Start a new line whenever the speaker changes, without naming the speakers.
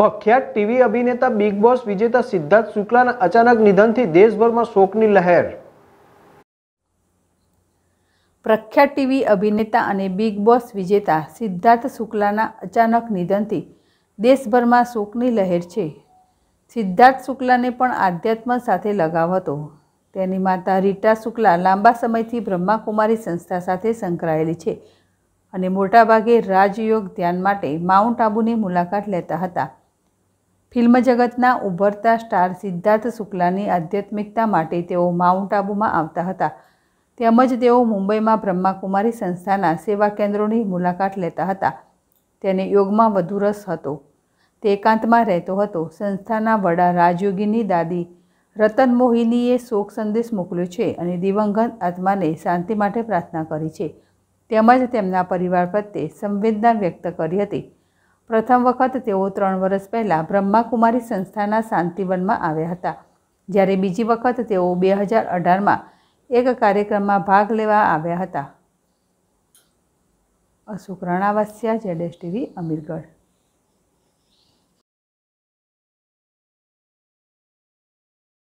પ્રખ્યાત ટીવી અભિનેતા big boss વિજેતા સિદ્ધાર્થ શુક્લાના અચાનક નિધનથી દેશભરમાં શોકની લહેર પ્રખ્યાત ટીવી અભિનેતા અને બિગ બોસ વિજેતા સિદ્ધાર્થ શુક્લાના અચાનક નિધનથી દેશભરમાં શોકની લહેર છે સિદ્ધાર્થ શુક્લાને પણ આધ્યાત્મ સાથે લગાવ હતો તેની માતા રીટા શુક્લા લાંબા સમયથી બ્રહ્માકુમારી સંસ્થા સાથે સંકળાયેલી છે અને મોટાભાગે રાજયોગ ધ્યાન માટે માઉન્ટ આબુની મુલાકાત લેતા હતા ફિલ્મ જગતના ઉભરતા સ્ટાર સિદ્ધાર્થ શુક્લાની આધ્યાત્મિકતા માટે તેઓ માઉન્ટ આબુમાં આવતા હતા તેમજ તેઓ મુંબઈમાં બ્રહ્માકુમારી સંસ્થાના સેવા કેન્દ્રોની મુલાકાત લેતા હતા તેને યોગમાં વધુ રસ હતો તે એકાંતમાં રહેતો હતો સંસ્થાના વડા રાજયોગીની દાદી રતન મોહિનીએ શોક સંદેશ મોકલ્યો છે અને દિવંગત આત્માને શાંતિ માટે પ્રાર્થના કરી છે તેમજ તેમના પરિવાર પ્રત્યે સંવેદના વ્યક્ત કરી હતી પ્રથમ વખત તેઓ ત્રણ વર્ષ પહેલાં બ્રહ્માકુમારી સંસ્થાના શાંતિવનમાં આવ્યા હતા જ્યારે બીજી વખત તેઓ બે હજાર અઢારમાં એક કાર્યક્રમમાં ભાગ લેવા આવ્યા હતા અશોક રણાવાસ્યા જેડેશ ટીવી અમીરગઢ